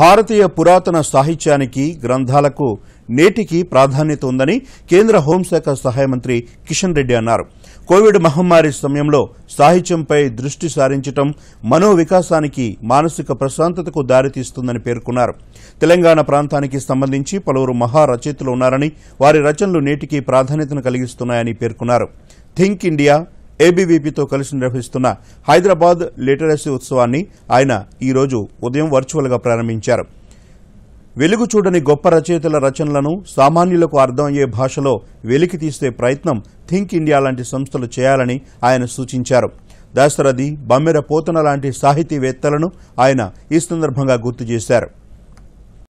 భారతీయ పురాతన సాహిత్యానికి గ్రంథాలకు నేటికి ప్రాధాన్యత ఉందని కేంద్ర హోంశాఖ సహాయ మంత్రి కిషన్ రెడ్డి అన్నారు కోవిడ్ మహమ్మారి సమయంలో సాహిత్యంపై దృష్టి సారించడం మనోవికాసానికి మానసిక ప్రశాంతతకు దారితీస్తుందని పేర్కొన్నారు తెలంగాణ ప్రాంతానికి సంబంధించి పలువురు మహారచయితలు ఉన్నారని వారి రచనలు నేటికి ప్రాధాన్యతను కలిగిస్తున్నాయని పేర్కొన్నారు థింక్ ఇండియా ఏబీవీపీతో కలిసి నిర్వహిస్తున్న హైదరాబాద్ లిటరసీ ఉత్సవాన్ని ఆయన ఈరోజు ఉదయం వర్చువల్గా ప్రారంభించారు వెలుగు చూడని గొప్ప రచయితల రచనలను సామాన్యులకు అర్థమయ్యే భాషలో వెలికి తీసే ప్రయత్నం థింక్ ఇండియా లాంటి సంస్థలు చేయాలని ఆయన సూచించారు దాసరథి బమ్మెర పోతన లాంటి సాహితీవేత్తలను ఆయన ఈ సందర్భంగా గుర్తు చేశారు